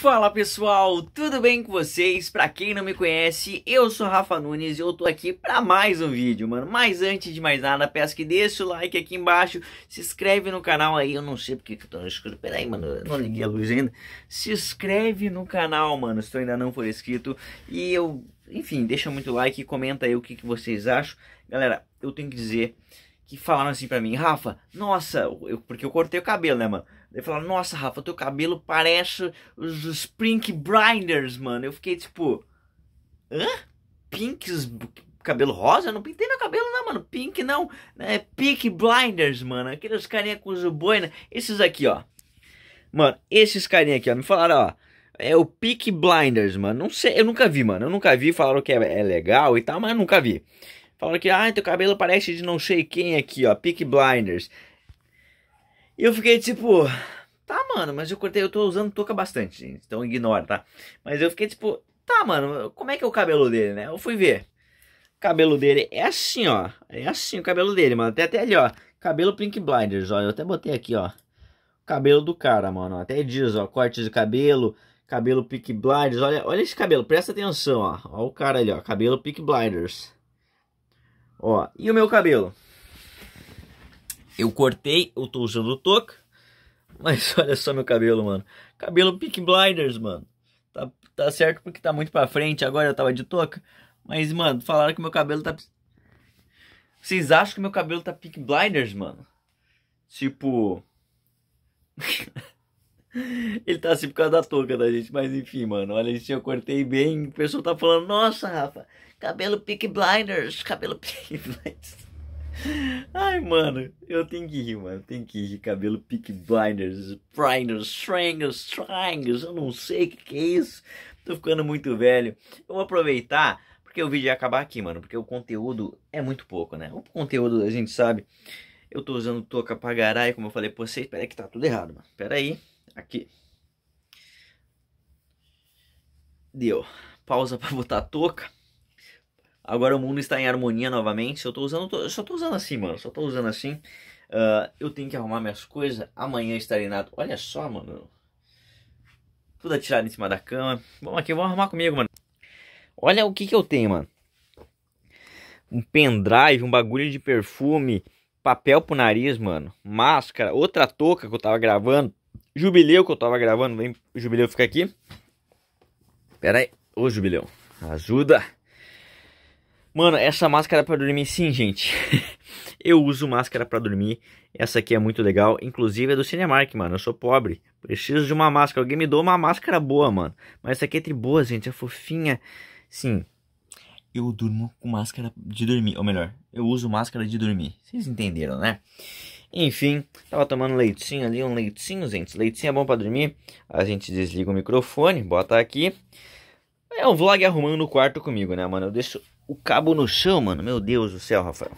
Fala pessoal, tudo bem com vocês? Pra quem não me conhece, eu sou Rafa Nunes e eu tô aqui pra mais um vídeo, mano. Mas antes de mais nada, peço que deixe o like aqui embaixo, se inscreve no canal aí, eu não sei porque que eu tô escuro, peraí mano, eu não liguei a luz ainda. Se inscreve no canal, mano, se tu ainda não for inscrito e eu, enfim, deixa muito like e comenta aí o que, que vocês acham. Galera, eu tenho que dizer que falaram assim pra mim, Rafa, nossa, eu, porque eu cortei o cabelo, né mano? Ele falou, nossa, Rafa, teu cabelo parece os, os Pink Blinders, mano. Eu fiquei tipo, hã? Pinks, cabelo rosa? Eu não pintei meu cabelo não, mano. Pink não, é né? Pink Blinders, mano. Aqueles carinha com os boina. Né? Esses aqui, ó. Mano, esses carinha aqui, ó. Me falaram, ó. É o Peak Blinders, mano. Não sei, eu nunca vi, mano. Eu nunca vi. Falaram que é, é legal e tal, mas eu nunca vi. Falaram que, ah, teu cabelo parece de não sei quem aqui, ó. Peak Blinders. E eu fiquei tipo, tá, mano, mas eu cortei, eu tô usando touca bastante, gente, então ignora, tá? Mas eu fiquei tipo, tá, mano, como é que é o cabelo dele, né? Eu fui ver. O cabelo dele é assim, ó. É assim o cabelo dele, mano. até até ali, ó. Cabelo Pink Blinders, ó. Eu até botei aqui, ó. O cabelo do cara, mano. Até diz, ó. Corte de cabelo, cabelo Pink Blinders. Olha, olha esse cabelo, presta atenção, ó. Ó o cara ali, ó. Cabelo Pink Blinders. Ó. E o meu cabelo? Eu cortei, eu tô usando touca. Mas olha só meu cabelo, mano. Cabelo Peak Blinders, mano. Tá, tá certo porque tá muito pra frente. Agora eu tava de touca. Mas, mano, falaram que meu cabelo tá. Vocês acham que meu cabelo tá Peak Blinders, mano? Tipo. Ele tá assim por causa da touca da gente, mas enfim, mano. Olha, gente, eu cortei bem. O pessoal tá falando: Nossa, Rafa, cabelo Peak Blinders, cabelo Peak Blinders. Ai, mano, eu tenho que rir, mano. Tenho que rir. Cabelo pick blinders, blinders, strangers, strangers. Eu não sei o que, que é isso. Tô ficando muito velho. Eu vou aproveitar, porque o vídeo ia acabar aqui, mano. Porque o conteúdo é muito pouco, né? O conteúdo a gente sabe. Eu tô usando touca pra garai, como eu falei pra vocês. Peraí que tá tudo errado, mano. Peraí. Aqui. Deu. Pausa pra botar touca. Agora o mundo está em harmonia novamente. Eu tô usando, eu só tô usando assim, mano. Só tô usando assim. Uh, eu tenho que arrumar minhas coisas. Amanhã estarei nato. Olha só, mano. Tudo atirado em cima da cama. Vamos aqui, vamos arrumar comigo, mano. Olha o que que eu tenho, mano. Um pendrive, um bagulho de perfume, papel pro nariz, mano. Máscara, outra touca que eu tava gravando. Jubileu que eu tava gravando. Vem, Jubileu fica aqui. Pera aí. Ô, Jubileu, ajuda. Mano, essa máscara para dormir, sim, gente. eu uso máscara para dormir. Essa aqui é muito legal. Inclusive é do Cinemark, mano. Eu sou pobre. Preciso de uma máscara. Alguém me dou uma máscara boa, mano. Mas essa aqui é boa, gente. É fofinha. Sim. Eu durmo com máscara de dormir. Ou melhor, eu uso máscara de dormir. Vocês entenderam, né? Enfim, tava tomando leitinho ali, um leitinho, gente. Leitinho é bom para dormir. A gente desliga o microfone, bota aqui. É o vlog arrumando o quarto comigo, né, mano? Eu deixo o cabo no chão, mano. Meu Deus do céu, Rafael.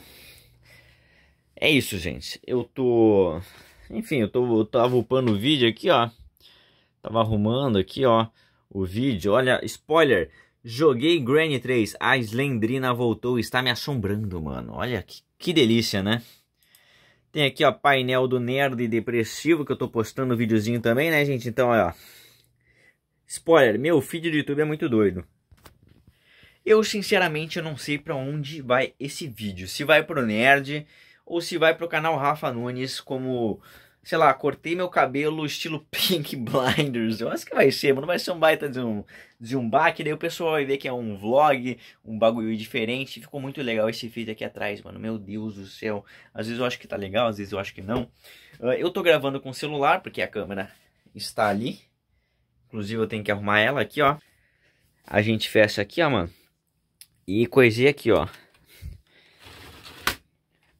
É isso, gente. Eu tô. Enfim, eu, tô, eu tava upando o vídeo aqui, ó. Tava arrumando aqui, ó. O vídeo. Olha, spoiler. Joguei Granny 3. A Slendrina voltou. Está me assombrando, mano. Olha que, que delícia, né? Tem aqui, ó, painel do Nerd Depressivo, que eu tô postando o videozinho também, né, gente? Então, ó. Spoiler, meu feed do YouTube é muito doido. Eu sinceramente não sei para onde vai esse vídeo. Se vai pro nerd ou se vai pro canal Rafa Nunes como, sei lá, cortei meu cabelo estilo Pink Blinders. Eu acho que vai ser, mano, vai ser um baita de um de um baque, daí o pessoal vai ver que é um vlog, um bagulho diferente. Ficou muito legal esse feed aqui atrás, mano. Meu Deus do céu. Às vezes eu acho que tá legal, às vezes eu acho que não. Ah, eu tô gravando com o celular porque a câmera está ali Inclusive eu tenho que arrumar ela aqui, ó. A gente fecha aqui, ó, mano. E coisei aqui, ó.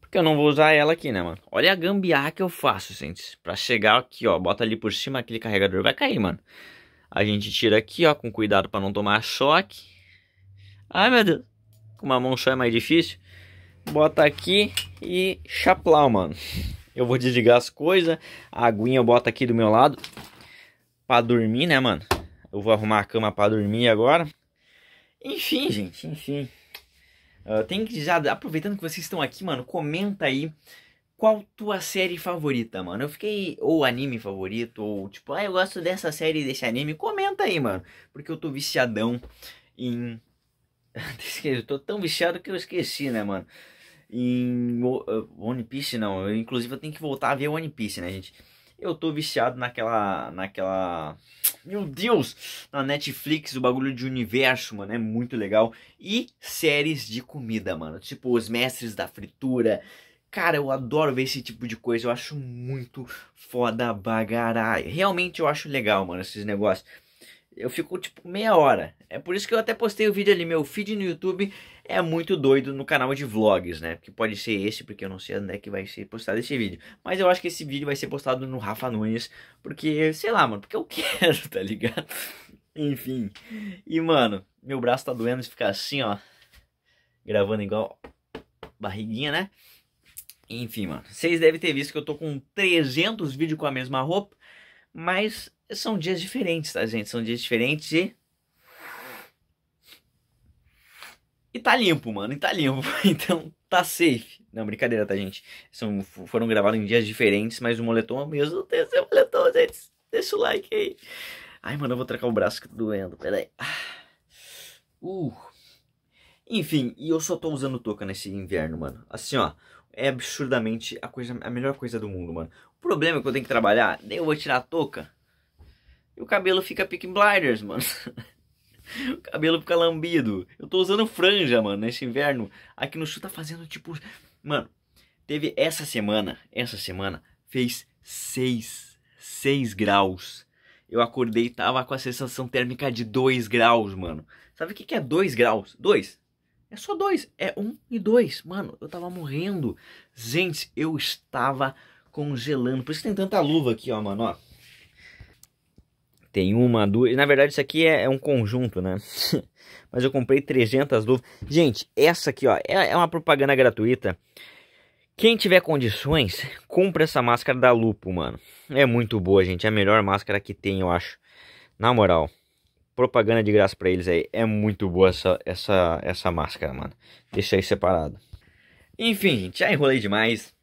Porque eu não vou usar ela aqui, né, mano? Olha a gambiarra que eu faço, gente. Pra chegar aqui, ó. Bota ali por cima, aquele carregador vai cair, mano. A gente tira aqui, ó, com cuidado pra não tomar choque. Ai, meu Deus. Com uma mão só é mais difícil. Bota aqui e chaplau, mano. Eu vou desligar as coisas. A aguinha eu boto aqui do meu lado pra dormir, né, mano? Eu vou arrumar a cama pra dormir agora. Enfim, gente, enfim. Uh, tem que já, aproveitando que vocês estão aqui, mano, comenta aí qual tua série favorita, mano. Eu fiquei, ou anime favorito, ou tipo, ah, eu gosto dessa série, desse anime. Comenta aí, mano, porque eu tô viciadão em... eu tô tão viciado que eu esqueci, né, mano? Em eh, One Piece, não. Eu, inclusive, eu tenho que voltar a ver One Piece, né, gente? Eu tô viciado naquela. naquela. Meu Deus! Na Netflix, o bagulho de universo, mano, é muito legal. E séries de comida, mano. Tipo, os mestres da fritura. Cara, eu adoro ver esse tipo de coisa. Eu acho muito foda bagarai. Realmente eu acho legal, mano, esses negócios. Eu fico tipo meia hora. É por isso que eu até postei o vídeo ali. Meu feed no YouTube é muito doido no canal de vlogs, né? Que pode ser esse, porque eu não sei onde é que vai ser postado esse vídeo. Mas eu acho que esse vídeo vai ser postado no Rafa Nunes, porque, sei lá, mano, porque eu quero, tá ligado? Enfim. E, mano, meu braço tá doendo de ficar assim, ó. Gravando igual barriguinha, né? Enfim, mano. Vocês devem ter visto que eu tô com 300 vídeos com a mesma roupa, mas são dias diferentes, tá, gente? São dias diferentes e E tá limpo, mano, e tá limpo. Então tá safe. Não, brincadeira, tá, gente? São, foram gravados em dias diferentes, mas o moletom é o mesmo. Tem seu moletom, gente. Deixa o like aí. Ai, mano, eu vou trocar o braço que tá doendo. Pera aí. Ah. Uh. Enfim, e eu só tô usando touca nesse inverno, mano. Assim, ó. É absurdamente a, coisa, a melhor coisa do mundo, mano. O problema é que eu tenho que trabalhar, daí eu vou tirar a touca e o cabelo fica picking blinders, mano. o cabelo fica lambido. Eu tô usando franja, mano, nesse inverno. Aqui no sul tá fazendo tipo. Mano, teve essa semana, essa semana, fez 6, 6 graus. Eu acordei e tava com a sensação térmica de 2 graus, mano. Sabe o que, que é 2 graus? 2. É só 2. É 1 um e 2. Mano, eu tava morrendo. Gente, eu estava congelando. Por isso tem tanta luva aqui, ó, mano, ó. Tem uma, duas. Na verdade, isso aqui é, é um conjunto, né? Mas eu comprei 300 luvas. Gente, essa aqui, ó, é, é uma propaganda gratuita. Quem tiver condições, compra essa máscara da Lupo, mano. É muito boa, gente. É a melhor máscara que tem, eu acho. Na moral, propaganda de graça para eles aí. É muito boa essa, essa, essa máscara, mano. Deixa aí separado. Enfim, já enrolei demais.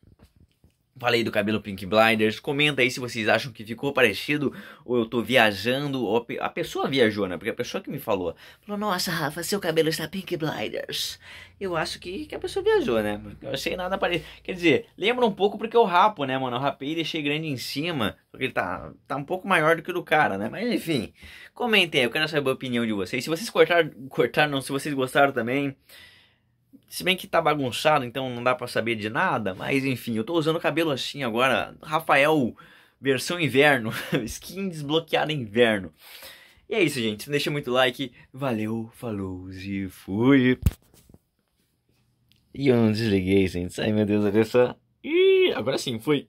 Falei do cabelo Pink Blinders. Comenta aí se vocês acham que ficou parecido ou eu tô viajando. Ou a pessoa viajou, né? Porque a pessoa que me falou, falou: Nossa, Rafa, seu cabelo está Pink Blinders. Eu acho que, que a pessoa viajou, né? Eu achei nada parecido. Quer dizer, lembra um pouco porque eu é rapo, né, mano? Eu rapei e deixei grande em cima. Porque ele tá, tá um pouco maior do que o do cara, né? Mas enfim, comentem aí. Eu quero saber a opinião de vocês. Se vocês cortaram, cortaram não, se vocês gostaram também. Se bem que tá bagunçado, então não dá para saber de nada, mas enfim, eu tô usando o cabelo assim agora, Rafael versão inverno, skin desbloqueada inverno. E é isso, gente, deixa muito like, valeu, falou e fui. E eu não desliguei, gente, ai meu Deus, olha só. Ih, agora sim, fui.